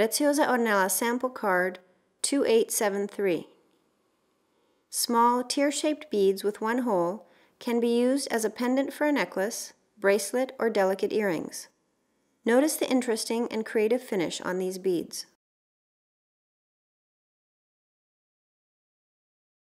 Preziosa Ornella sample card 2873. Small tear-shaped beads with one hole can be used as a pendant for a necklace, bracelet, or delicate earrings. Notice the interesting and creative finish on these beads.